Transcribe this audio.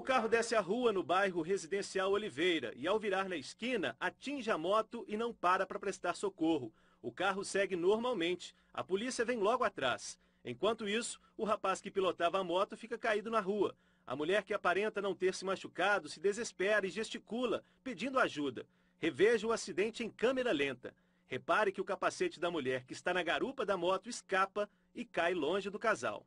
O carro desce a rua no bairro Residencial Oliveira e, ao virar na esquina, atinge a moto e não para para prestar socorro. O carro segue normalmente. A polícia vem logo atrás. Enquanto isso, o rapaz que pilotava a moto fica caído na rua. A mulher que aparenta não ter se machucado se desespera e gesticula, pedindo ajuda. Reveja o acidente em câmera lenta. Repare que o capacete da mulher que está na garupa da moto escapa e cai longe do casal.